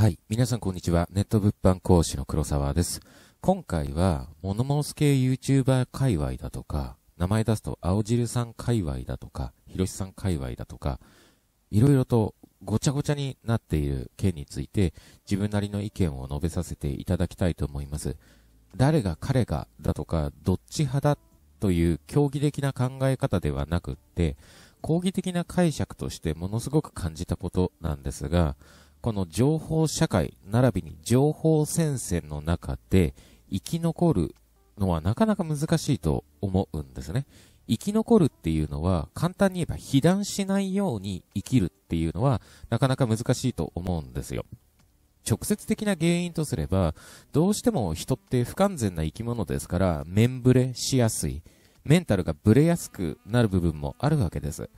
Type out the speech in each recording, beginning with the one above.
はい。皆さんこんにちは。ネット物販講師の黒沢です。今回は、モノモス系 YouTuber 界隈だとか、名前出すと青汁さん界隈だとか、ひろしさん界隈だとか、いろいろとごちゃごちゃになっている件について、自分なりの意見を述べさせていただきたいと思います。誰が彼がだとか、どっち派だという競技的な考え方ではなくって、講義的な解釈としてものすごく感じたことなんですが、この情報社会、並びに情報戦線の中で生き残るのはなかなか難しいと思うんですね。生き残るっていうのは、簡単に言えば被弾しないように生きるっていうのは、なかなか難しいと思うんですよ。直接的な原因とすれば、どうしても人って不完全な生き物ですから、面ブレしやすい。メンタルがブレやすくなる部分もあるわけです。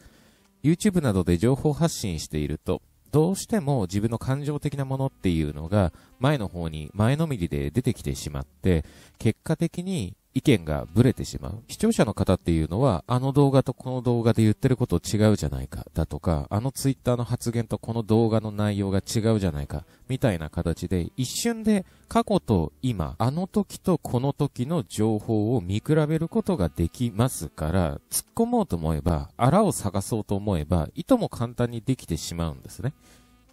YouTube などで情報発信していると、どうしても自分の感情的なものっていうのが前の方に前のめりで出てきてしまって、結果的に意見がブレてしまう。視聴者の方っていうのは、あの動画とこの動画で言ってること違うじゃないか、だとか、あのツイッターの発言とこの動画の内容が違うじゃないか、みたいな形で、一瞬で過去と今、あの時とこの時の情報を見比べることができますから、突っ込もうと思えば、あらを探そうと思えば、いとも簡単にできてしまうんですね。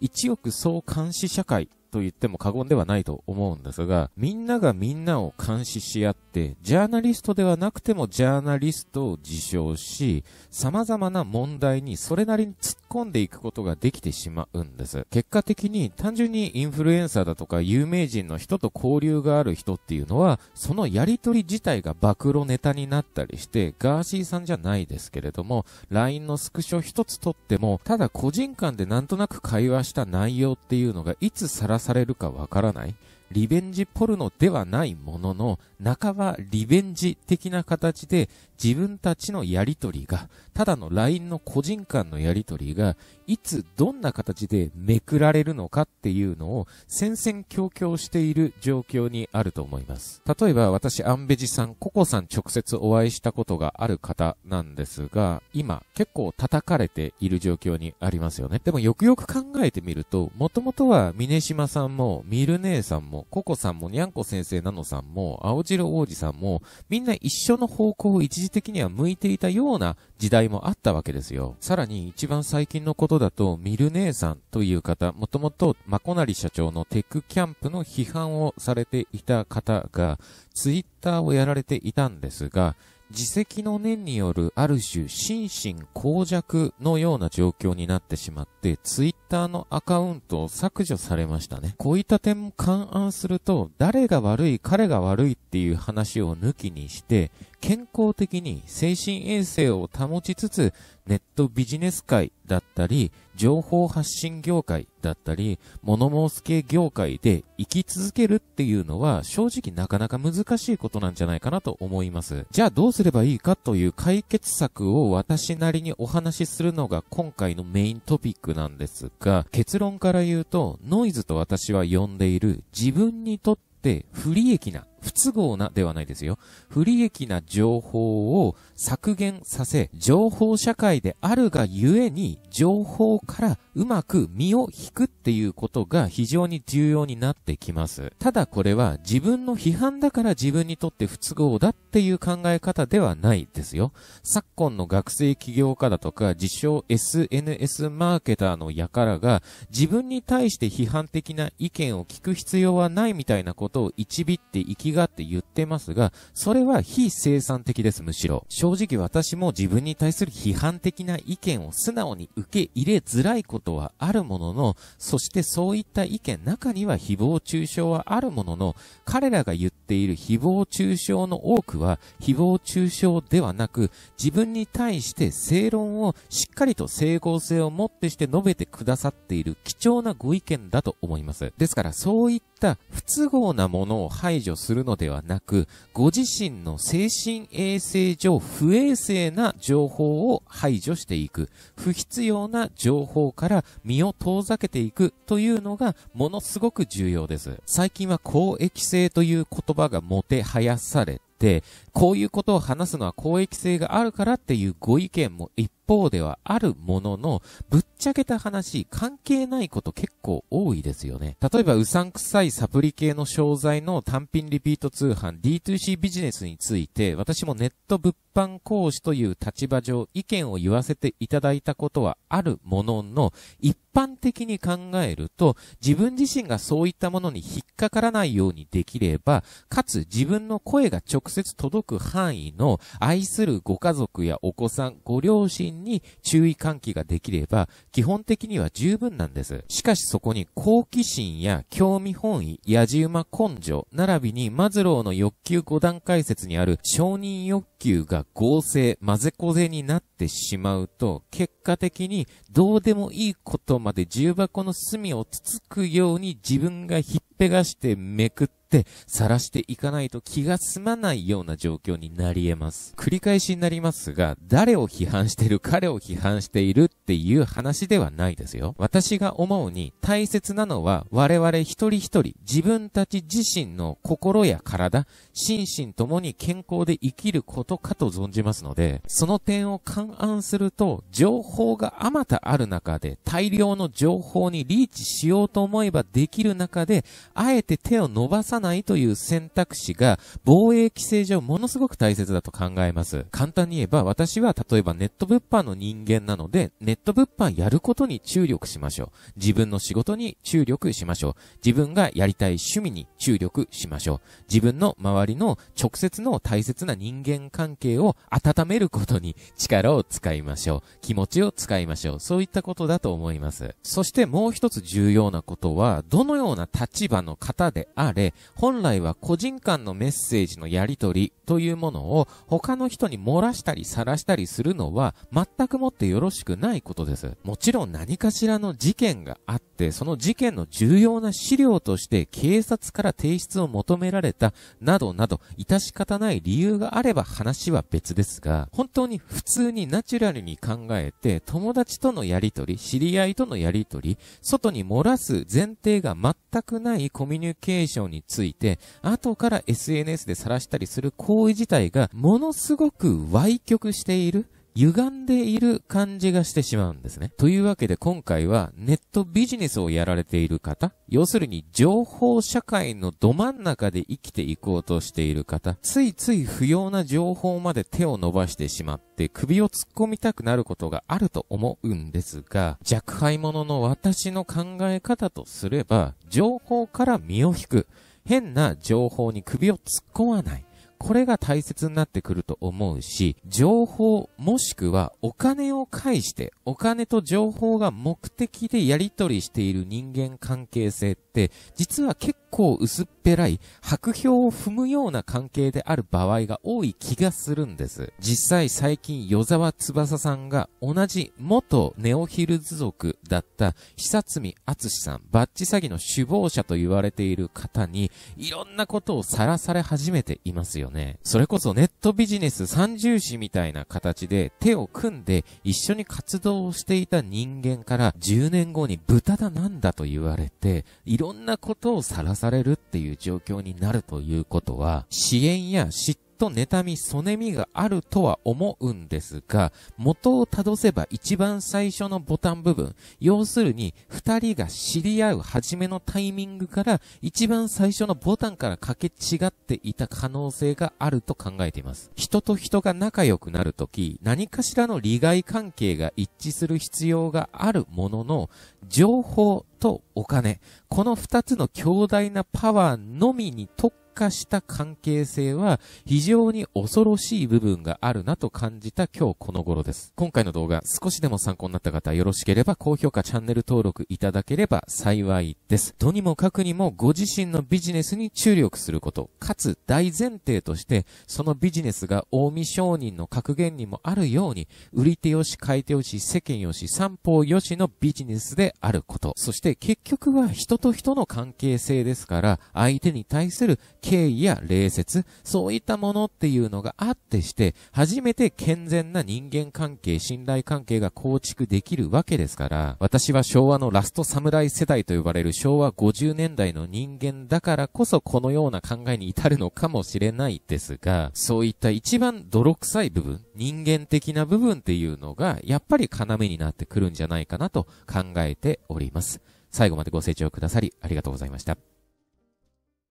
一億総監視社会と言っても過言ではないと思うんですが、みんながみんなを監視し合って、ジャーナリストではなくてもジャーナリストを自称し、様々な問題にそれなりに突っ込んでいくことができてしまうんです。結果的に単純にインフルエンサーだとか有名人の人と交流がある人っていうのは、そのやりとり自体が暴露ネタになったりして、ガーシーさんじゃないですけれども、LINE のスクショ一つ取っても、ただ個人間でなんとなく会話した内容っていうのがいつさらされるかわからないリベンジポルノではないものの、半ばリベンジ的な形で自分たちのやりとりが、ただの LINE の個人間のやりとりが、いつどんな形でめくられるのかっていうのを戦々恐々している状況にあると思います。例えば私、アンベジさん、ココさん直接お会いしたことがある方なんですが、今結構叩かれている状況にありますよね。でもよくよく考えてみると、もともとは峰島さんもミル姉さんもココさんも、にゃんこ先生なのさんも、青汁王子さんも、みんな一緒の方向を一時的には向いていたような時代もあったわけですよ。さらに一番最近のことだと、ミル姉さんという方、もともとマコナリ社長のテックキャンプの批判をされていた方が、ツイッターをやられていたんですが、自責の念によるある種心身耗弱のような状況になってしまって、ツイッターのアカウントを削除されましたね。こういった点も勘案すると、誰が悪い、彼が悪いっていう話を抜きにして、健康的に精神衛生を保ちつつ、ネットビジネス界だったり、情報発信業界だったり、物申す系業界で生き続けるっていうのは正直なかなか難しいことなんじゃないかなと思います。じゃあどうすればいいかという解決策を私なりにお話しするのが今回のメイントピックなんですが、結論から言うとノイズと私は呼んでいる自分にとって不利益な不都合なではないですよ。不利益な情報を削減させ、情報社会であるがゆえに、情報からうまく身を引くっていうことが非常に重要になってきます。ただこれは自分の批判だから自分にとって不都合だっていう考え方ではないですよ。昨今の学生起業家だとか、自称 SNS マーケターの輩が自分に対して批判的な意見を聞く必要はないみたいなことを一びって生きがって言ってますが、それは非生産的です、むしろ。正直私も自分に対する批判的な意見を素直に受け入れづらいことはあるものの、そしてそういった意見、中には誹謗中傷はあるものの、彼らが言っている誹謗中傷の多くは、誹謗中傷ではなく、自分に対して正論をしっかりと整合性をもってして述べてくださっている貴重なご意見だと思います。ですから、そういったった不都合なものを排除するのではなく、ご自身の精神衛生上不衛生な情報を排除していく、不必要な情報から身を遠ざけていくというのがものすごく重要です。最近は公益性という言葉がもてはやされて、こういうことを話すのは公益性があるからっていうご意見もいっ方ではあるものの、ぶっちゃけた話、関係ないこと結構多いですよね。例えば、うさんくさいサプリ系の商材の単品リピート通販、D2C ビジネスについて、私もネット物販講師という立場上、意見を言わせていただいたことはあるものの、一般的に考えると、自分自身がそういったものに引っかからないようにできれば、かつ自分の声が直接届く範囲の愛するご家族やお子さん、ご両親に注意喚起ができれば、基本的には十分なんです。しかしそこに好奇心や興味本位、野じ馬根性、並びにマズローの欲求5段階説にある承認欲求が合成、混ぜこぜになってしまうと、結果的にどうでもいいことまで重箱の隅をつつくように自分が引っぺがしてめくって、晒していかないと気が済まないような状況になり得ます。繰り返しになりますが、誰を批判してる、彼を批判しているっていう話ではないですよ。私が思うに大切なのは我々一人一人、自分たち自身の心や体、心身ともに健康で生きることかと存じますので、その点を勘案すると、情報があまたある中で、大量の情報にリーチしようと思えばできる中で、あえて手を伸ばさないという選択肢が、防衛規制上ものすごく大切だと考えます。簡単に言えば、私は例えばネット物販の人間なので、ネット物販やることに注力しましょう。自分の仕事に注力しましょう。自分がやりたい趣味に注力しましょう。自分の周りの直接の大切な人間関係を温めることに力を使いましょう。気持ちを使いましょう。そういったことだと思います。そしてもう一つ重要なことは、どのような立場話の方であれ、本来は個人間のメッセージのやり取りというものを他の人に漏らしたり晒したりするのは全くもってよろしくないことです。もちろん何かしらの事件があって、その事件の重要な資料として警察から提出を求められたなどなど、致し方ない理由があれば話は別ですが、本当に普通にナチュラルに考えて、友達とのやり取り、知り合いとのやり取り、外に漏らす前提が全くないコミュニケーションについて、後から SNS で晒したりする行為自体が、ものすごく歪曲している。歪んでいる感じがしてしまうんですね。というわけで今回はネットビジネスをやられている方、要するに情報社会のど真ん中で生きていこうとしている方、ついつい不要な情報まで手を伸ばしてしまって首を突っ込みたくなることがあると思うんですが、若輩者の私の考え方とすれば、情報から身を引く。変な情報に首を突っ込まない。これが大切になってくると思うし、情報もしくはお金を介して、お金と情報が目的でやり取りしている人間関係性って、実は結構薄っぺらい、白氷を踏むような関係である場合が多い気がするんです。実際最近、与沢翼さんが同じ元ネオヒルズ族だった久積厚さん、バッチ詐欺の首謀者と言われている方に、いろんなことを晒され始めていますよね。それこそネットビジネス三重視みたいな形で手を組んで一緒に活動をしていた人間から10年後に豚だなんだと言われて、いろんなことをさされるっていう状況になるということは、支援や嫉と妬み、そねみがあるとは思うんですが、元をたどせば一番最初のボタン部分、要するに二人が知り合う初めのタイミングから一番最初のボタンからかけ違っていた可能性があると考えています。人と人が仲良くなるとき、何かしらの利害関係が一致する必要があるものの、情報とお金、この二つの強大なパワーのみに特化した関係性は非常に恐ろしい部分があるなと感じた今日この頃です。今回の動画少しでも参考になった方よろしければ高評価チャンネル登録いただければ幸いです。とにもかくにもご自身のビジネスに注力すること、かつ大前提としてそのビジネスが大見商人の格言にもあるように売り手よし買い手よし世間よし三方よしのビジネスであること。そして結局は人と人の関係性ですから相手に対する敬意や礼節、そういったものっていうのがあってして、初めて健全な人間関係、信頼関係が構築できるわけですから、私は昭和のラスト侍世代と呼ばれる昭和50年代の人間だからこそこのような考えに至るのかもしれないですが、そういった一番泥臭い部分、人間的な部分っていうのが、やっぱり要になってくるんじゃないかなと考えております。最後までご清聴くださりありがとうございました。